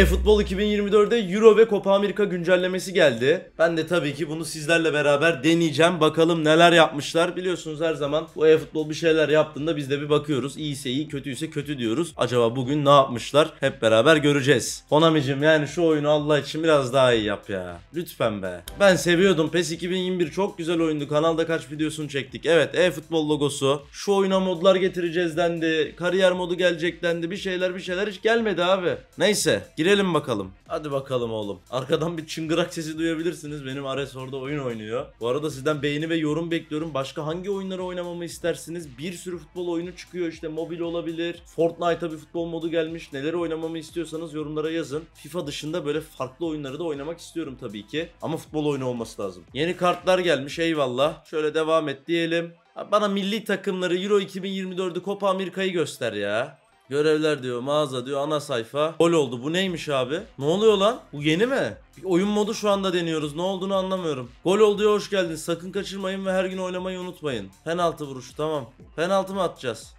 E-Futbol 2024'de Euro ve Copa Amerika güncellemesi geldi. Ben de tabii ki bunu sizlerle beraber deneyeceğim. Bakalım neler yapmışlar. Biliyorsunuz her zaman bu E-Futbol bir şeyler yaptığında biz de bir bakıyoruz. İyiyse iyi, kötüyse kötü diyoruz. Acaba bugün ne yapmışlar? Hep beraber göreceğiz. Konami'cim yani şu oyunu Allah için biraz daha iyi yap ya. Lütfen be. Ben seviyordum. PES 2021 çok güzel oyundu. Kanalda kaç videosunu çektik. Evet E-Futbol logosu. Şu oyuna modlar getireceğiz dendi. Kariyer modu gelecek dendi. Bir şeyler bir şeyler hiç gelmedi abi. Neyse. Girelim bakalım. Hadi bakalım oğlum. Arkadan bir çıngırak sesi duyabilirsiniz. Benim Ares orada oyun oynuyor. Bu arada sizden beğeni ve yorum bekliyorum. Başka hangi oyunları oynamamı istersiniz? Bir sürü futbol oyunu çıkıyor işte. Mobil olabilir. Fortnite'a bir futbol modu gelmiş. Neleri oynamamı istiyorsanız yorumlara yazın. FIFA dışında böyle farklı oyunları da oynamak istiyorum tabii ki. Ama futbol oyunu olması lazım. Yeni kartlar gelmiş eyvallah. Şöyle devam et diyelim. Bana milli takımları Euro 2024'ü Copa Amerika'yı göster ya. Görevler diyor mağaza diyor ana sayfa. Gol oldu bu neymiş abi? Ne oluyor lan? Bu yeni mi? oyun modu şu anda deniyoruz ne olduğunu anlamıyorum. Gol oldu. diyor hoş geldin sakın kaçırmayın ve her gün oynamayı unutmayın. Penaltı vuruşu tamam. Penaltı mı atacağız?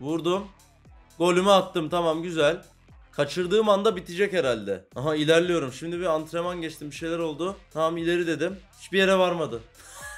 Vurdum. Golümü attım tamam güzel. Kaçırdığım anda bitecek herhalde. Aha ilerliyorum. Şimdi bir antrenman geçtim bir şeyler oldu. Tamam ileri dedim. Hiçbir yere varmadı.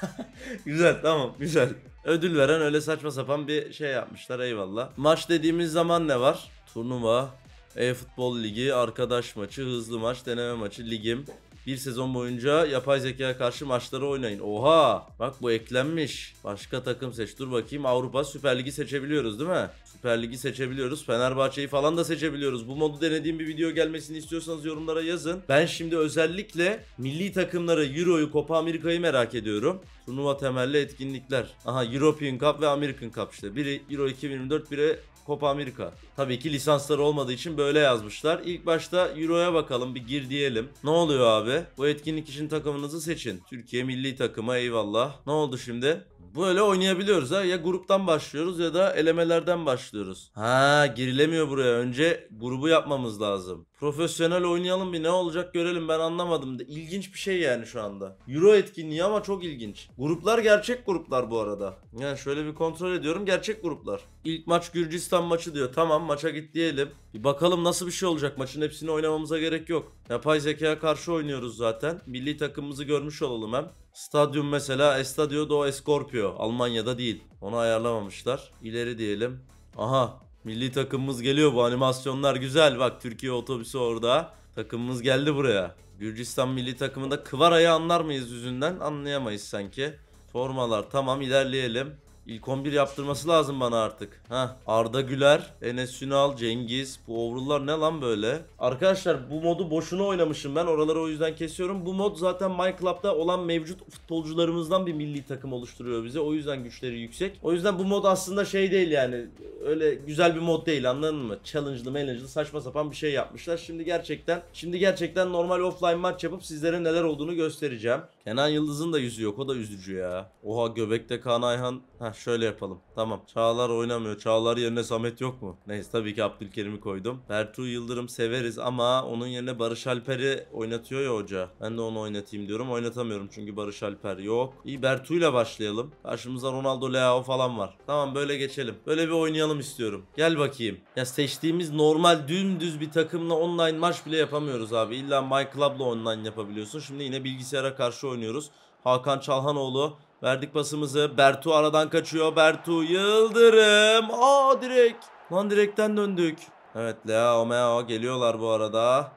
güzel tamam güzel ödül veren öyle saçma sapan bir şey yapmışlar eyvallah. Maç dediğimiz zaman ne var? Turnuva, e-futbol ligi, arkadaş maçı, hızlı maç, deneme maçı, ligim. Bir sezon boyunca yapay zekaya karşı maçları oynayın. Oha! Bak bu eklenmiş. Başka takım seç. Dur bakayım Avrupa Süper Ligi seçebiliyoruz değil mi? Süper Ligi seçebiliyoruz. Fenerbahçe'yi falan da seçebiliyoruz. Bu modu denediğim bir video gelmesini istiyorsanız yorumlara yazın. Ben şimdi özellikle milli takımları, Euro'yu, Copa Amerika'yı merak ediyorum. Turnuva temelli etkinlikler. Aha European Cup ve American Cup işte. Biri Euro 2024, biri Copa Amerika. Tabii ki lisansları olmadığı için böyle yazmışlar. İlk başta Euro'ya bakalım bir gir diyelim. Ne oluyor abi? Bu etkinlik için takımınızı seçin. Türkiye milli takımı eyvallah. Ne oldu şimdi? Böyle oynayabiliyoruz ha. Ya gruptan başlıyoruz ya da elemelerden başlıyoruz. Ha girilemiyor buraya. Önce grubu yapmamız lazım. Profesyonel oynayalım bir ne olacak görelim ben anlamadım. da İlginç bir şey yani şu anda. Euro etkinliği ama çok ilginç. Gruplar gerçek gruplar bu arada. Yani şöyle bir kontrol ediyorum gerçek gruplar. İlk maç Gürcistan maçı diyor. Tamam maça git diyelim. Bir bakalım nasıl bir şey olacak. Maçın hepsini oynamamıza gerek yok. Yapay zekaya karşı oynuyoruz zaten. Milli takımımızı görmüş olalım hem. Stadyum mesela Estadio do Escorpio. Almanya'da değil. Onu ayarlamamışlar. İleri diyelim. Aha milli takımımız geliyor. Bu animasyonlar güzel. Bak Türkiye otobüsü orada. Takımımız geldi buraya. Gürcistan milli takımında Kıvara'yı anlar mıyız yüzünden? Anlayamayız sanki. Formalar tamam ilerleyelim. İlk 11 yaptırması lazım bana artık. Ha Arda Güler, Enes Ünal, Cengiz. Bu overall'lar ne lan böyle? Arkadaşlar bu modu boşuna oynamışım ben. Oraları o yüzden kesiyorum. Bu mod zaten My olan mevcut futbolcularımızdan bir milli takım oluşturuyor bize. O yüzden güçleri yüksek. O yüzden bu mod aslında şey değil yani. Öyle güzel bir mod değil anladın mı? Challenge'lı, challenge'lı saçma sapan bir şey yapmışlar. Şimdi gerçekten şimdi gerçekten normal offline maç yapıp sizlere neler olduğunu göstereceğim. Kenan Yıldız'ın da yüzü yok. O da üzücü ya. Oha göbekte Kaan Ayhan. ha şöyle yapalım. Tamam. Çağlar oynamıyor. Çağlar yerine Samet yok mu? Neyse tabii ki Abdülkerim'i koydum. Bertu Yıldırım severiz ama onun yerine Barış Alper'i oynatıyor ya hoca. Ben de onu oynatayım diyorum. Oynatamıyorum çünkü Barış Alper yok. İyi Bertu'yla başlayalım. Karşımızda Ronaldo Leao falan var. Tamam böyle geçelim. Böyle bir oynayalım istiyorum. Gel bakayım. Ya seçtiğimiz normal dümdüz bir takımla online maç bile yapamıyoruz abi. İlla My Club'la online yapabiliyorsun. Şimdi yine bilgisayara karşı oynuyoruz oynuyoruz. Hakan Çalhanoğlu verdik pasımızı. Bertu aradan kaçıyor. Bertu Yıldırım. Aa direkt. Lan direkten döndük. Evet Leo Meo geliyorlar bu arada.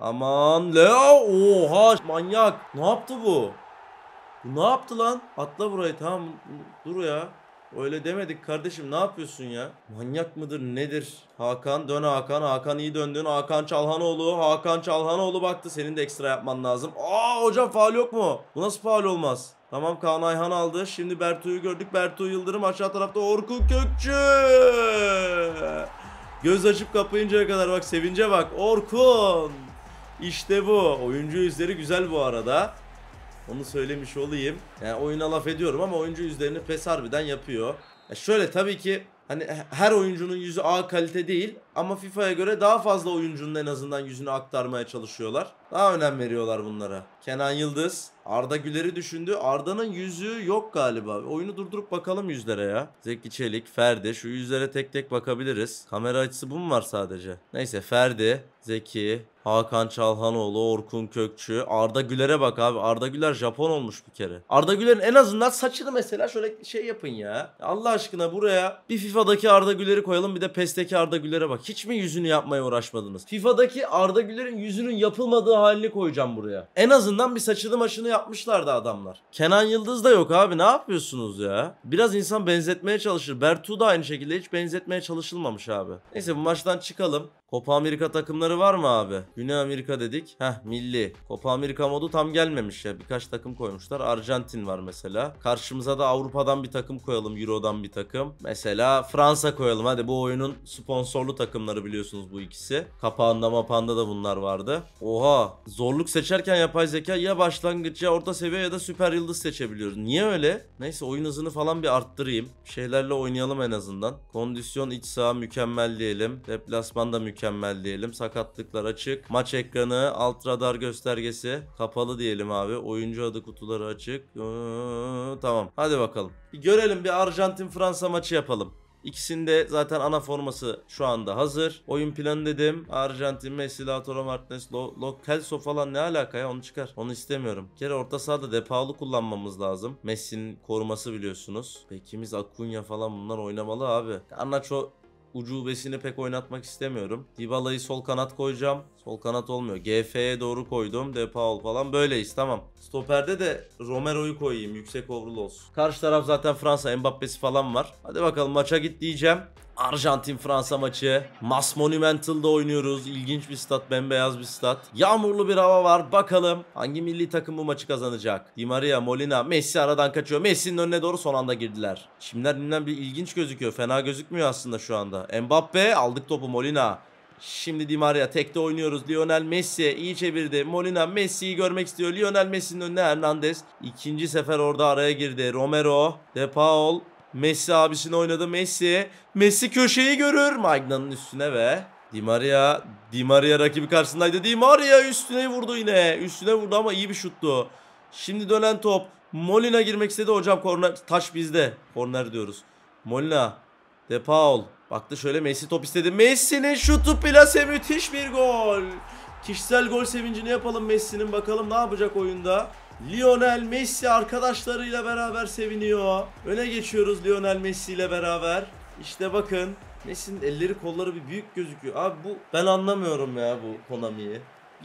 Aman Leo. Oha manyak. Ne yaptı bu? ne yaptı lan? Atla burayı tamam. Dur ya. Öyle demedik kardeşim ne yapıyorsun ya? Manyak mıdır nedir? Hakan dön Hakan. Hakan iyi döndün. Hakan Çalhanoğlu. Hakan Çalhanoğlu baktı. Senin de ekstra yapman lazım. Aa hocam faal yok mu? Bu nasıl faal olmaz? Tamam Kaan Ayhan aldı. Şimdi Bertu'yu gördük. Bertu Yıldırım aşağı tarafta Orkun Kökçü. Göz açıp kapayıncaya kadar bak sevince bak. Orkun. İşte bu. Oyuncu yüzleri güzel bu arada. Onu söylemiş olayım. Yani oyuna laf ediyorum ama oyuncu yüzlerini pes harbiden yapıyor. Ya şöyle tabii ki hani her oyuncunun yüzü A kalite değil ama FIFA'ya göre daha fazla oyuncunun en azından yüzünü aktarmaya çalışıyorlar. Daha önem veriyorlar bunlara. Kenan Yıldız, Arda Güler'i düşündü. Arda'nın yüzü yok galiba. Oyunu durdurup bakalım yüzlere ya. Zeki Çelik, Ferdi. Şu yüzlere tek tek bakabiliriz. Kamera açısı bu mu var sadece? Neyse Ferdi, Zeki, Hakan Çalhanoğlu, Orkun Kökçü. Arda Güler'e bak abi. Arda Güler Japon olmuş bir kere. Arda Güler'in en azından saçını mesela şöyle şey yapın ya. Allah aşkına buraya bir FIFA'daki Arda Güler'i koyalım bir de PES'teki Arda Güler'e bak. Hiç mi yüzünü yapmaya uğraşmadınız? FIFA'daki Arda Güler'in yüzünün yapılmadığı halini koyacağım buraya. En azından bir saçını maçını yapmışlardı adamlar. Kenan Yıldız da yok abi ne yapıyorsunuz ya? Biraz insan benzetmeye çalışır. Bertu da aynı şekilde hiç benzetmeye çalışılmamış abi. Neyse bu maçtan çıkalım. Copa Amerika takımları var mı abi? Güney Amerika dedik. Heh milli. Copa Amerika modu tam gelmemiş ya. Birkaç takım koymuşlar. Arjantin var mesela. Karşımıza da Avrupa'dan bir takım koyalım. Euro'dan bir takım. Mesela Fransa koyalım. Hadi bu oyunun sponsorlu takımları biliyorsunuz bu ikisi. Kapağında mapanda da bunlar vardı. Oha. Zorluk seçerken yapay zeka ya başlangıç ya orta seviye ya da süper yıldız seçebiliyoruz. Niye öyle? Neyse oyun hızını falan bir arttırayım. şeylerle oynayalım en azından. Kondisyon iç saha mükemmel diyelim. Deplasman da mükemmel mükemmel diyelim. Sakatlıklar açık. Maç ekranı, alt radar göstergesi kapalı diyelim abi. Oyuncu adı kutuları açık. Ee, tamam. Hadi bakalım. Bir görelim bir Arjantin-Fransa maçı yapalım. İkisinde zaten ana forması şu anda hazır. Oyun planı dedim. Arjantin, Messi, Lautaro Martinez, Lokelso falan ne alaka ya onu çıkar. Onu istemiyorum. Bir kere orta sahada depalı kullanmamız lazım. Messi'nin koruması biliyorsunuz. Bekimiz Akunya falan bunlar oynamalı abi. Anaço ucubesini pek oynatmak istemiyorum. Dybala'yı sol kanat koyacağım. Sol kanat olmuyor. GF'ye doğru koydum. De falan böyleyiz tamam. Stoperde de Romero'yu koyayım. Yüksek overall olsun. Karşı taraf zaten Fransa Mbappe'si falan var. Hadi bakalım maça git diyeceğim. Arjantin-Fransa maçı. Mas Monumental'da oynuyoruz. İlginç bir stat, bembeyaz bir stat. Yağmurlu bir hava var. Bakalım hangi milli takım bu maçı kazanacak? Di Maria, Molina, Messi aradan kaçıyor. Messi'nin önüne doğru son anda girdiler. Şimdiler bir ilginç gözüküyor. Fena gözükmüyor aslında şu anda. Mbappe aldık topu Molina. Şimdi Di Maria tekte oynuyoruz. Lionel Messi iyi çevirdi. Molina Messi'yi görmek istiyor. Lionel Messi'nin önüne Hernandez. ikinci sefer orada araya girdi. Romero, De Paul, Messi abisini oynadı. Messi, Messi köşeyi görür. Magna'nın üstüne ve Di Maria, Di Maria rakibi karşısındaydı. Di Maria üstüne vurdu yine. Üstüne vurdu ama iyi bir şuttu. Şimdi dönen top. Molina girmek istedi hocam. Korner, taş bizde. Korner diyoruz. Molina de Paul. Baktı şöyle Messi top istedi. Messi'nin şutu plase müthiş bir gol. Kişisel gol sevincini yapalım Messi'nin. Bakalım ne yapacak oyunda. Lionel Messi arkadaşlarıyla beraber seviniyor. Öne geçiyoruz Lionel Messi ile beraber. İşte bakın. Messi'nin elleri kolları bir büyük gözüküyor. Abi bu ben anlamıyorum ya bu Konami'yi.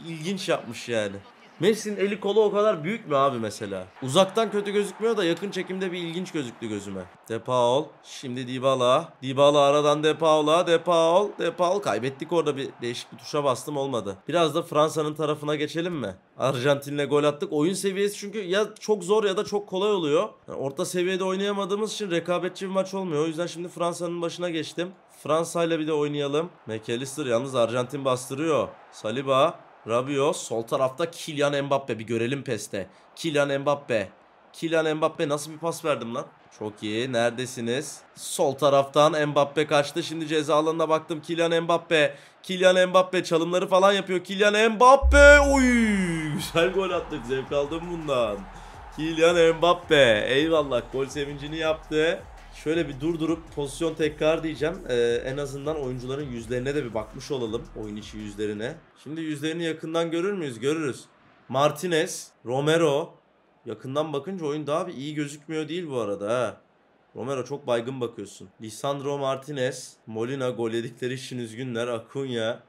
İlginç yapmış yani. Messi'nin eli kolu o kadar büyük mü abi mesela? Uzaktan kötü gözükmüyor da yakın çekimde bir ilginç gözüktü gözüme. Depaul, Şimdi Dybala. Dybala aradan Depaula, Depaul, Depaul Kaybettik orada bir değişik bir tuşa bastım olmadı. Biraz da Fransa'nın tarafına geçelim mi? Arjantin'le gol attık. Oyun seviyesi çünkü ya çok zor ya da çok kolay oluyor. Yani orta seviyede oynayamadığımız için rekabetçi bir maç olmuyor. O yüzden şimdi Fransa'nın başına geçtim. Fransa ile bir de oynayalım. McAllister yalnız Arjantin bastırıyor. Saliba Rabiot sol tarafta Kylian Mbappe bir görelim peste. Kylian Mbappe. Kylian Mbappe nasıl bir pas verdim lan? Çok iyi. Neredesiniz? Sol taraftan Mbappe kaçtı. Şimdi ceza alanına baktım. Kylian Mbappe. Kylian Mbappe çalımları falan yapıyor. Kylian Mbappe. Oy! Güzel gol attık. Zevk aldım bundan. Kylian Mbappe. Eyvallah. Gol sevincini yaptı şöyle bir durdurup pozisyon tekrar diyeceğim. Ee, en azından oyuncuların yüzlerine de bir bakmış olalım. Oyun içi yüzlerine. Şimdi yüzlerini yakından görür müyüz? Görürüz. Martinez, Romero. Yakından bakınca oyun daha bir iyi gözükmüyor değil bu arada ha. Romero çok baygın bakıyorsun. Lisandro Martinez, Molina gol yedikleri için üzgünler. Acuna,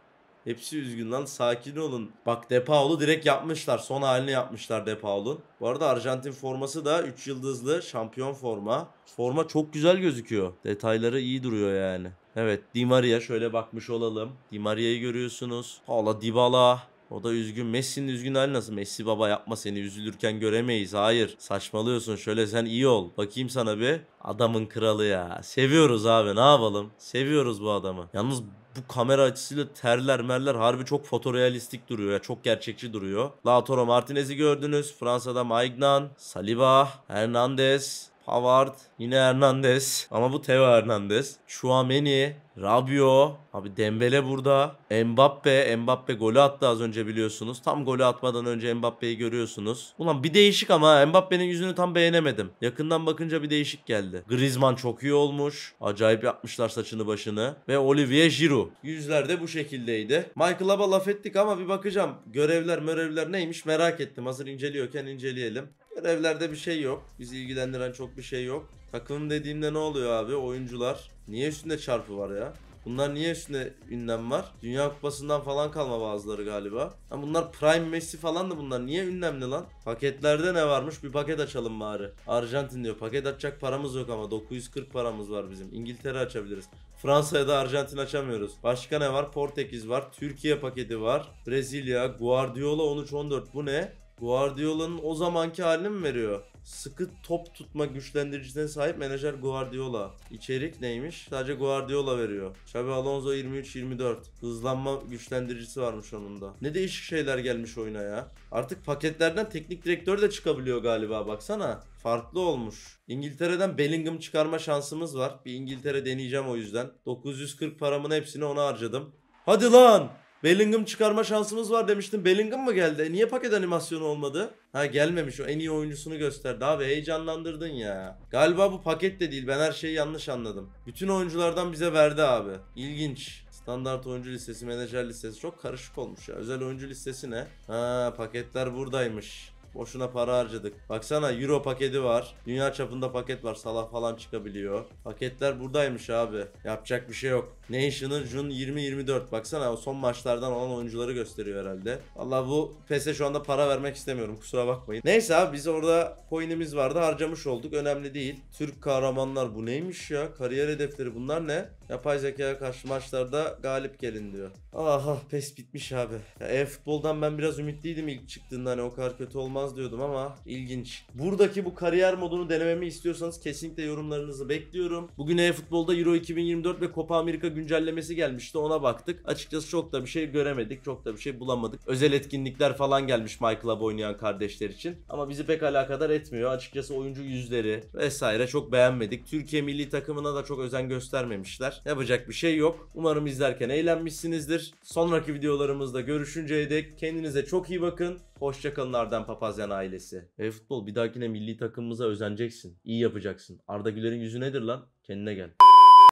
Hepsi üzgün lan sakin olun. Bak De Paul'u direkt yapmışlar. Son halini yapmışlar De Paul'un. Bu arada Arjantin forması da 3 yıldızlı şampiyon forma. Forma çok güzel gözüküyor. Detayları iyi duruyor yani. Evet Di Maria şöyle bakmış olalım. Di Maria'yı görüyorsunuz. Allah Dybala. O da üzgün. Messi'nin üzgün hali nasıl? Messi baba yapma seni üzülürken göremeyiz. Hayır. Saçmalıyorsun. Şöyle sen iyi ol. Bakayım sana bir. Adamın kralı ya. Seviyoruz abi ne yapalım? Seviyoruz bu adamı. Yalnız bu kamera açısıyla terler merler harbi çok fotorealistik duruyor. ya Çok gerçekçi duruyor. Lautaro Martinez'i gördünüz. Fransa'da Maignan, Saliba, Hernandez, Havard, yine Hernandez ama bu Teo Hernandez. Chouameni, Rabio, abi Dembele burada. Mbappe, Mbappe golü attı az önce biliyorsunuz. Tam golü atmadan önce Mbappe'yi görüyorsunuz. Ulan bir değişik ama Mbappe'nin yüzünü tam beğenemedim. Yakından bakınca bir değişik geldi. Griezmann çok iyi olmuş. Acayip yapmışlar saçını başını. Ve Olivier Giroud. Yüzler de bu şekildeydi. Michael Abba laf ettik ama bir bakacağım. Görevler mörevler neymiş merak ettim. Hazır inceliyorken inceleyelim. Evlerde bir şey yok. Bizi ilgilendiren çok bir şey yok. Takım dediğimde ne oluyor abi? Oyuncular. Niye üstünde çarpı var ya? Bunlar niye üstünde ünlem var? Dünya Kupası'ndan falan kalma bazıları galiba. Ha bunlar Prime Messi falan da bunlar. Niye ünlemli lan? Paketlerde ne varmış? Bir paket açalım bari. Arjantin diyor. Paket açacak paramız yok ama 940 paramız var bizim. İngiltere açabiliriz. Fransa'ya da Arjantin açamıyoruz. Başka ne var? Portekiz var. Türkiye paketi var. Brezilya, Guardiola 13-14 bu ne? Guardiola'nın o zamanki halini mi veriyor? Sıkı top tutma güçlendiricisine sahip menajer Guardiola. İçerik neymiş? Sadece Guardiola veriyor. Xabi Alonso 23-24. Hızlanma güçlendiricisi varmış onun da. Ne değişik şeyler gelmiş oyuna ya. Artık paketlerden teknik direktör de çıkabiliyor galiba baksana. Farklı olmuş. İngiltere'den Bellingham çıkarma şansımız var. Bir İngiltere deneyeceğim o yüzden. 940 paramın hepsini ona harcadım. Hadi lan! Bellingham çıkarma şansımız var demiştim. Bellingham mı geldi? Niye paket animasyonu olmadı? Ha gelmemiş o en iyi oyuncusunu gösterdi abi heyecanlandırdın ya. Galiba bu paket de değil ben her şeyi yanlış anladım. Bütün oyunculardan bize verdi abi. İlginç. Standart oyuncu listesi, menajer listesi çok karışık olmuş ya. Özel oyuncu listesi ne? Ha paketler buradaymış. Boşuna para harcadık. Baksana euro paketi var. Dünya çapında paket var. Salah falan çıkabiliyor. Paketler buradaymış abi. Yapacak bir şey yok. Nation'ın Jun 20-24. Baksana o son maçlardan olan oyuncuları gösteriyor herhalde. Allah bu PES'e şu anda para vermek istemiyorum. Kusura bakmayın. Neyse abi biz orada coin'imiz vardı. Harcamış olduk. Önemli değil. Türk kahramanlar bu neymiş ya? Kariyer hedefleri bunlar ne? Yapay zekaya karşı maçlarda galip gelin diyor. Aha ah, PES bitmiş abi. E-futboldan ben biraz ümitliydim ilk çıktığında hani o kadar kötü olmaz olmaz diyordum ama ilginç. Buradaki bu kariyer modunu denememi istiyorsanız kesinlikle yorumlarınızı bekliyorum. Bugün e-futbolda Euro 2024 ve Copa Amerika güncellemesi gelmişti ona baktık. Açıkçası çok da bir şey göremedik. Çok da bir şey bulamadık. Özel etkinlikler falan gelmiş Michaela oynayan kardeşler için. Ama bizi pek alakadar etmiyor. Açıkçası oyuncu yüzleri vesaire çok beğenmedik. Türkiye milli takımına da çok özen göstermemişler. Yapacak bir şey yok. Umarım izlerken eğlenmişsinizdir. Sonraki videolarımızda görüşünceye dek kendinize çok iyi bakın. Hoşçakalınlardan Arden Papazyan ailesi. E futbol bir dahakine milli takımımıza özeneceksin. İyi yapacaksın. Arda Güler'in yüzü nedir lan? Kendine gel.